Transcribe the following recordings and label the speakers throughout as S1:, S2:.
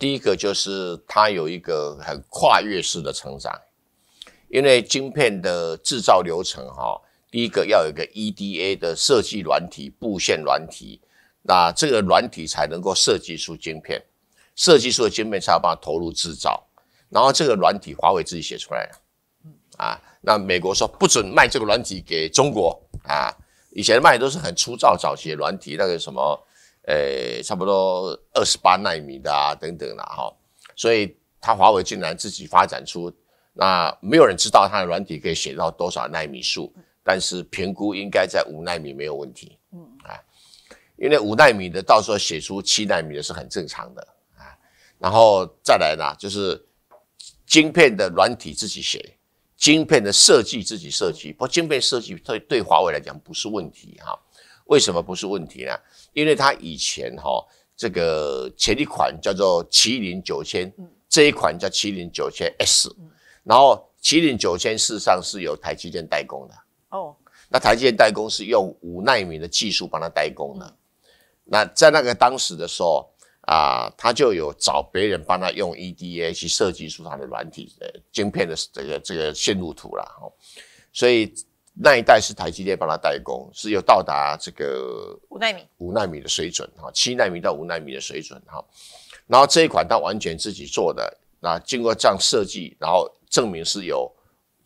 S1: 第一个就是它有一个很跨越式的成长，因为晶片的制造流程哈，第一个要有一个 EDA 的设计软体、布线软体，那这个软体才能够设计出晶片，设计出的晶片才把它投入制造，然后这个软体华为自己写出来的，啊，那美国说不准卖这个软体给中国啊，以前卖的都是很粗糙、早期软体，那个什么。呃，差不多二十八纳米的啊，等等啦，哈，所以他华为竟然自己发展出那没有人知道他的软体可以写到多少纳米数，但是评估应该在五纳米没有问题，嗯啊，因为五纳米的到时候写出七纳米的是很正常的啊，然后再来呢，就是晶片的软体自己写，晶片的设计自己设计，不晶片设计对对华为来讲不是问题哈。为什么不是问题呢？因为他以前哈，这个前一款叫做麒麟九千，这一款叫麒麟九千 S，然后麒麟九千事实上是由台积电代工的。哦，那台积电代工是用五奈米的技术帮他代工的。那在那个当时的时候啊，他就有找别人帮他用 EDA 去设计出他的软体的晶片的这个这个线路图了。哦，所以。那一代是台积电帮他代工，是有到达这个五纳米、五纳米的水准哈，七纳米到五纳米的水准哈。然后这一款他完全自己做的，那经过这样设计，然后证明是有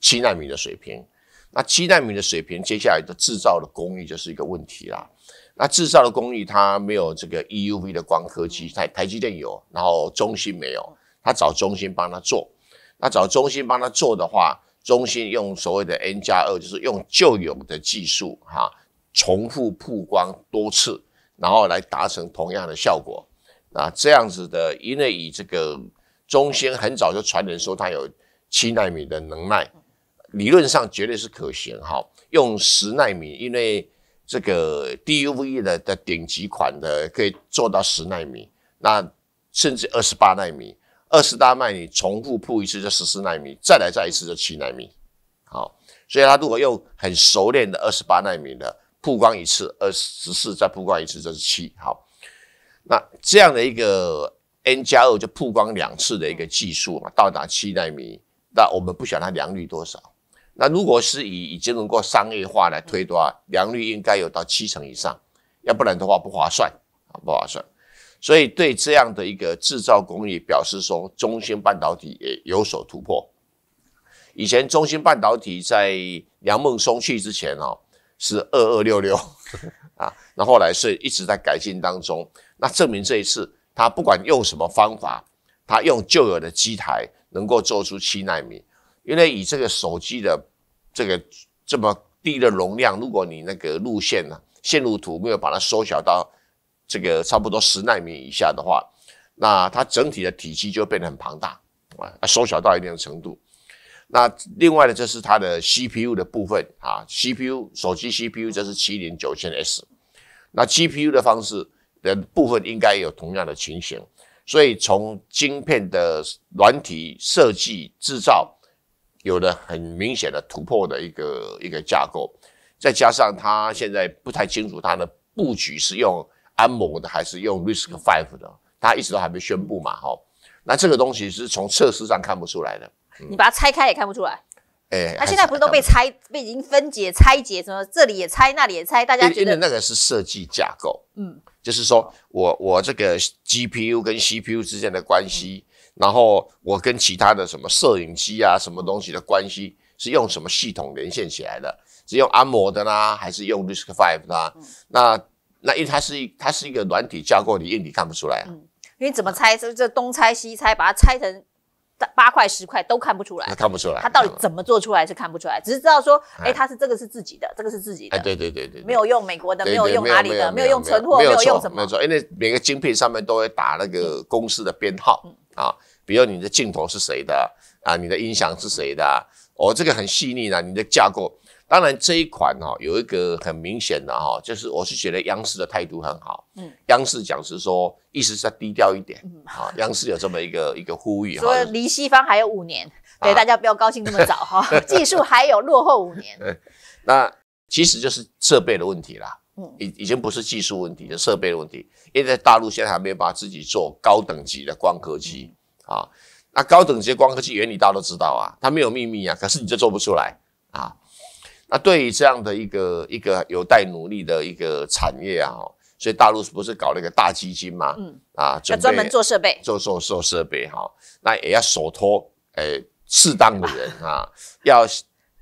S1: 七纳米的水平。那七纳米的水平，接下来的制造的工艺就是一个问题啦。那制造的工艺，它没有这个 EUV 的光刻机，在台积电有，然后中兴没有，他找中兴帮他做。那找中兴帮他做的话，中芯用所谓的 N 加二，就是用旧有的技术哈，重复曝光多次，然后来达成同样的效果。啊，这样子的，因为以这个中心很早就传人说它有七纳米的能耐，理论上绝对是可行哈。用十纳米，因为这个 DUV 的的顶级款的可以做到十纳米，那甚至二十八纳米。二十大纳米重复铺一次就十四纳米，再来再一次就七纳米。好，所以他如果用很熟练的二十八纳米的曝光一次，二十四再曝光一次就是七。好，那这样的一个 N 加二就曝光两次的一个技术嘛，到达七纳米。那我们不晓得它良率多少。那如果是以已经能够商业化来推的话，良率应该有到七成以上，要不然的话不划算啊，不划算。所以对这样的一个制造工艺，表示说，中芯半导体也有所突破。以前中芯半导体在梁孟松去之前哦，是二二六六 啊，那后来是一直在改进当中。那证明这一次他不管用什么方法，他用旧有的机台能够做出七纳米。因为以这个手机的这个这么低的容量，如果你那个路线呢线路图没有把它缩小到。这个差不多十纳米以下的话，那它整体的体积就变得很庞大啊，缩小到一定的程度。那另外呢，这是它的 CPU 的部分啊，CPU 手机 CPU 这是麒麟 9000S。那 GPU 的方式的部分应该有同样的情形。所以从晶片的软体设计制造有了很明显的突破的一个一个架构，再加上它现在不太清楚它的布局是用。按摩的还是用 r i s k f i v e 的，它一直都还没宣布嘛，哈。那这个东西是从测试上看不出来的，
S2: 你把它拆开也看不出来。
S1: 哎，它现在不是都被拆、
S2: 被已经分解、拆解，什么这里也拆，那里也拆，大家得
S1: 那个是设计架构，嗯，就是说我我这个 GPU 跟 CPU 之间的关系，然后我跟其他的什么摄影机啊、什么东西的关系，是用什么系统连线起来的，是用按摩的啦，还是用 RISC-V e 啦？那。那因为它是一它是一个软体架构，你硬体看不出来啊。嗯，
S2: 为怎么拆这这东拆西拆，把它拆成八块十块都看不出来。
S1: 看不出来，它到底
S2: 怎么做出来是看不出来，只是知道说，哎，它是这个是自己的，这个是自己的。
S1: 哎，对对对对，没
S2: 有用美国的，没有用阿里的，没有用存货，没有用什么没
S1: 有错。因为每个晶片上面都会打那个公司的编号啊，比如你的镜头是谁的啊，你的音响是谁的，哦，这个很细腻的，你的架构。当然，这一款哈有一个很明显的哈，就是我是觉得央视的态度很好。嗯，央视讲是说，意思是要低调一点。嗯，好。央视有这么一个 一个呼吁。说
S2: 离西方还有五年，对大家不要高兴这么早哈，技术还有落后五年。
S1: 对，那其实就是设备的问题啦。嗯，已已经不是技术问题，是设备问题。因为在大陆现在还没把自己做高等级的光刻机啊。那高等级光刻机原理大家都知道啊，它没有秘密啊，可是你就做不出来啊。那对于这样的一个一个有待努力的一个产业啊，所以大陆是不是搞了一个大基金嘛？嗯啊，专门做设备，做做做设备哈。那也要手托诶，适当的人啊，要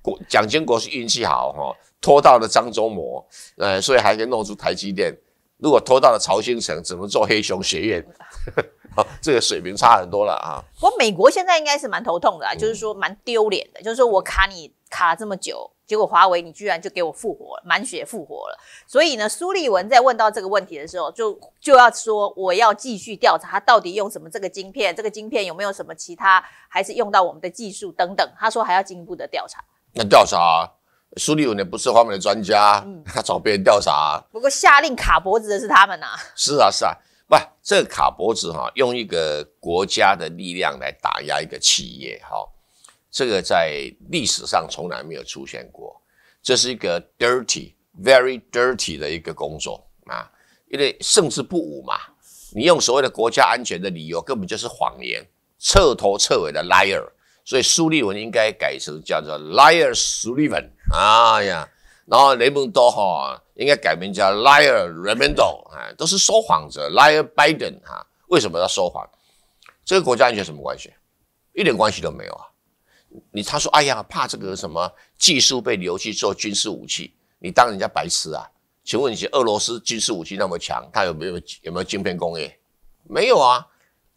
S1: 国蒋经国是运气好哈，拖到了漳州模，呃，所以还以弄出台积电。如果拖到了潮兴城，只能做黑熊学院，哦，这个水平差很多了啊。
S2: 不过美国现在应该是蛮头痛的，就是说蛮丢脸的，就是说我卡你卡这么久。结果华为，你居然就给我复活，满血复活了。所以呢，苏立文在问到这个问题的时候，就就要说我要继续调查他到底用什么这个晶片，这个晶片有没有什么其他，还是用到我们的技术等等。他说还要进一步的调查。
S1: 那调查，苏立文不是方面的专家，他找别人调查。
S2: 不过下令卡脖子的是他们呐。
S1: 是啊是啊，不，这个卡脖子哈，用一个国家的力量来打压一个企业哈。这个在历史上从来没有出现过，这是一个 dirty、very dirty 的一个工作啊！因为胜之不武嘛，你用所谓的国家安全的理由，根本就是谎言，彻头彻尾的 liar。所以苏利文应该改成叫做 liar Sullivan 啊呀，然后雷蒙多哈应该改名叫 liar r a m o n d o 啊，都是说谎者 liar Biden 哈？为什么要说谎？这个国家安全什么关系？一点关系都没有啊！你他说，哎呀，怕这个什么技术被流去做军事武器？你当人家白痴啊？请问你，俄罗斯军事武器那么强，他有没有有没有晶片工业？没有啊，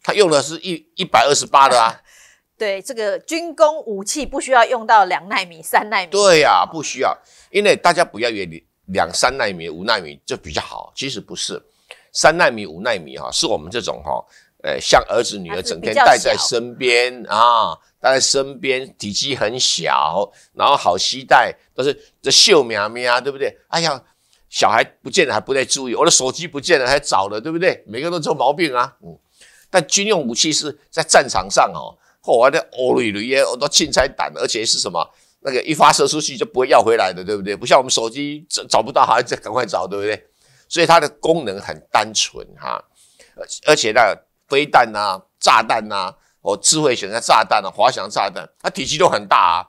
S1: 他用的是一一百二十八的啊。
S2: 对，这个军工武器不需要用到两纳米、三纳米。对呀，
S1: 不需要，因为大家不要以为两、三纳米、五纳米就比较好，其实不是。三纳米、五纳米哈，是我们这种哈。哎，像儿子女儿整天带在身边啊，带在身边，体积很小，然后好携带，都是这秀苗苗，对不对？哎呀，小孩不见了还不太注意，我的手机不见了还找了，对不对？每个人都这毛病啊，嗯。但军用武器是在战场上哦，后来的欧里里耶我都轻彩胆，而且是什么那个一发射出去就不会要回来的，对不对？不像我们手机找找不到，还要再赶快找，对不对？所以它的功能很单纯哈，而而且呢。飞弹呐，炸弹呐，哦智慧型的炸弹啊，滑翔炸弹，它体积都很大啊。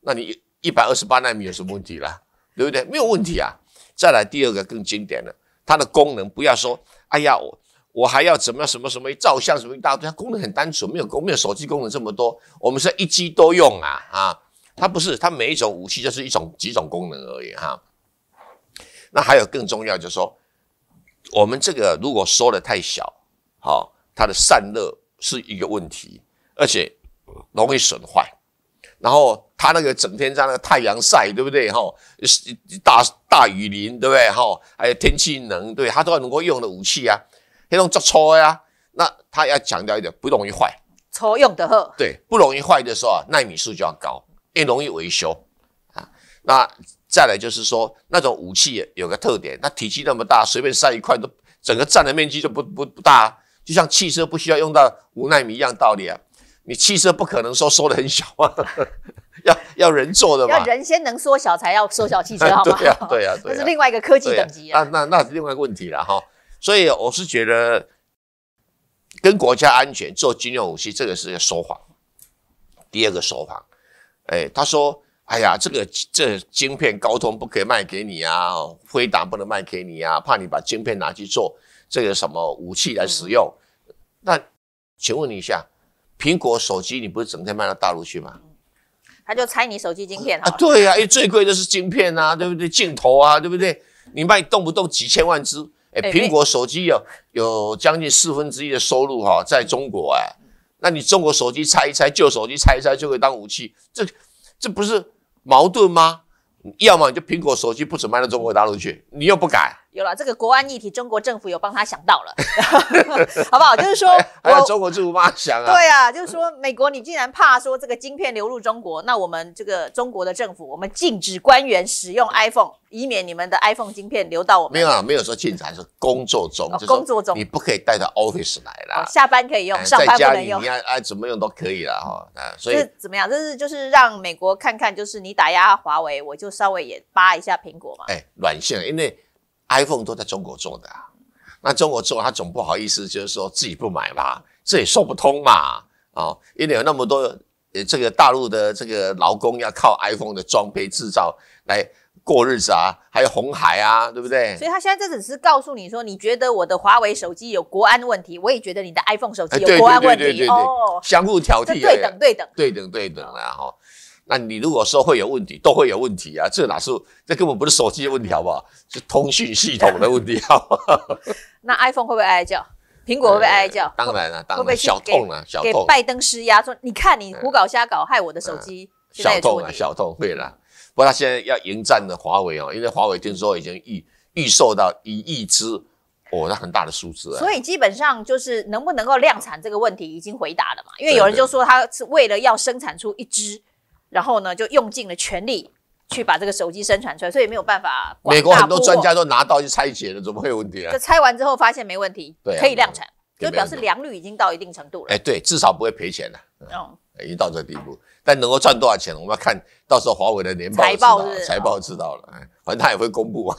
S1: 那你一百二十八纳米有什么问题啦？对不对？没有问题啊。再来第二个更经典的，它的功能不要说，哎呀，我我还要怎么样，什么什么照相什么一大堆，它功能很单纯，没有功没有手机功能这么多。我们是一机多用啊啊，它不是，它每一种武器就是一种几种功能而已哈。那还有更重要就是说，我们这个如果缩的太小，好。它的散热是一个问题，而且容易损坏。然后它那个整天在那个太阳晒，对不对？哈，大大雨淋，对不对？哈，还有天气冷，对它都能够用的武器啊，那种做搓呀，那它要强调一点，不容易坏。
S2: 搓用的呵，
S1: 对，不容易坏的时候啊，耐米数就要高，也容易维修啊。那再来就是说，那种武器有个特点，它体积那么大，随便晒一块都整个占的面积就不不不大。就像汽车不需要用到五纳米一样道理啊，你汽车不可能说缩的很小啊，要要人做的，嘛。要人
S2: 先能缩小，才要缩小汽车，对呀
S1: 对呀对，啊。那是另外一个科技等级啊，那那那是另外问题了哈。所以我是觉得，跟国家安全做军用武器，这个是要说谎。第二个说谎，哎，他说，哎呀，这个这晶片高通不可以卖给你啊，辉达不能卖给你啊，怕你把晶片拿去做这个什么武器来使用。那，请问你一下，苹果手机你不是整天卖到大陆去吗？
S2: 他就拆你手机晶片啊？
S1: 对呀，因为最贵的是晶片啊，对不对？镜头啊，对不对？你卖动不动几千万只，哎，苹果手机有有将近四分之一的收入哈，在中国哎。那你中国手机拆一拆，旧手机拆一拆就会当武器，这这不是矛盾吗？要么你就苹果手机不准卖到中国大陆去，你又不敢。
S2: 有了这个国安议题，中国政府有帮他想到了，好不好？就是说，有中
S1: 国政府帮他想啊。对啊，
S2: 就是说，美国你竟然怕说这个晶片流入中国，那我们这个中国的政府，我们禁止官员使用 iPhone，以免你们的 iPhone 晶片流到我们。没有
S1: 啊，没有说禁止，是工作中，工作中你不可以带到 office 来
S2: 了，下班可以用，上班不能用。你要
S1: 爱怎么用都可以了哈啊，所以
S2: 怎么样？就是就是让美国看看，就是你打压华为，我就稍微也扒一下苹果嘛。
S1: 哎，软性，因为。iPhone 都在中国做的，那中国做他总不好意思，就是说自己不买吧，这也说不通嘛，啊，因为有那么多呃这个大陆的这个劳工要靠 iPhone 的装配制造来过日子啊，还有红海啊，对不对？所以
S2: 他现在这只是告诉你说，你觉得我的华为手机有国安问题，我也觉得你的 iPhone 手机有国安问题哦，相
S1: 互挑剔，对等对等，对等对等啊、哈。那你如果说会有问题，都会有问题啊！这哪是这根本不是手机的问题好不好？是通讯系统的问题。好，不好？
S2: 那 iPhone 会不会哀叫？苹果会不会哀叫？当
S1: 然了，当然小痛啊，小痛。给拜
S2: 登施压，说你看你胡搞瞎搞，害我的手机。小痛啊，
S1: 小痛会啦。不过他现在要迎战的华为啊，因为华为听说已经预预售到一亿支哦，那很大的数字啊。所以
S2: 基本上就是能不能够量产这个问题已经回答了嘛？因为有人就说他是为了要生产出一支。然后呢，就用尽了全力去把这个手机生产出来，所以没有办法。美国很多专家都
S1: 拿到去拆解了，怎么会有问题？这拆
S2: 完之后发现没问题，对，可以量产，就表示良率已经到一定程度
S1: 了。哎，对，至少不会赔钱了。嗯，已经到这地步，但能够赚多少钱，我们要看到时候华为的年报、财报、财报知道了。哎，反正他也会公布。